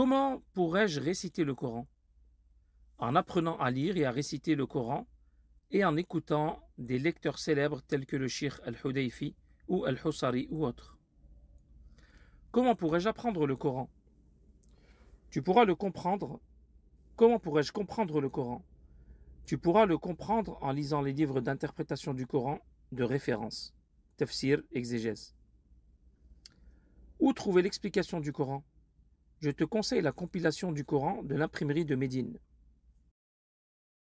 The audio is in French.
Comment pourrais-je réciter le Coran En apprenant à lire et à réciter le Coran et en écoutant des lecteurs célèbres tels que le Sheikh Al-Hudayfi ou Al-Husari ou autres. Comment pourrais-je apprendre le Coran Tu pourras le comprendre. Comment pourrais-je comprendre le Coran Tu pourras le comprendre en lisant les livres d'interprétation du Coran de référence, tafsir, exégèse. Où trouver l'explication du Coran je te conseille la compilation du Coran de l'imprimerie de Médine.